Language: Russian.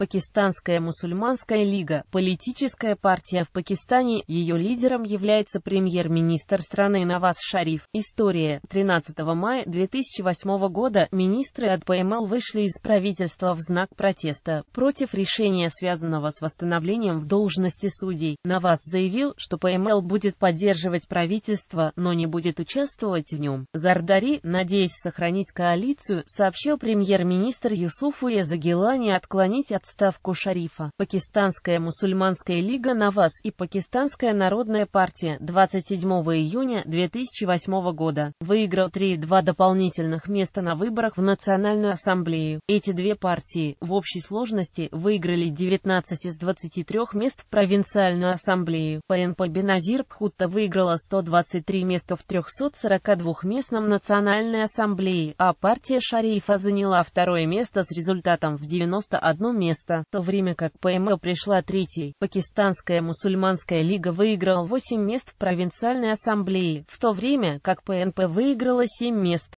Пакистанская мусульманская лига – политическая партия в Пакистане, ее лидером является премьер-министр страны Наваз Шариф. История. 13 мая 2008 года министры от ПМЛ вышли из правительства в знак протеста против решения, связанного с восстановлением в должности судей. Наваз заявил, что ПМЛ будет поддерживать правительство, но не будет участвовать в нем. Зардари, надеясь сохранить коалицию, сообщил премьер-министр Юсуфу Резагилани отклонить от отставку шарифа. Пакистанская мусульманская лига на и Пакистанская народная партия 27 июня 2008 года выиграл 3-2 дополнительных места на выборах в Национальную ассамблею. Эти две партии в общей сложности выиграли 19 из 23 мест в провинциальную ассамблею. ПНП Беназир Пхутта выиграла 123 места в 342-местном национальной ассамблее, а партия Шарифа заняла второе место с результатом в 91 место место, в то время как ПМО пришла третьей. Пакистанская мусульманская лига выиграла 8 мест в провинциальной ассамблее, в то время как ПНП выиграла 7 мест.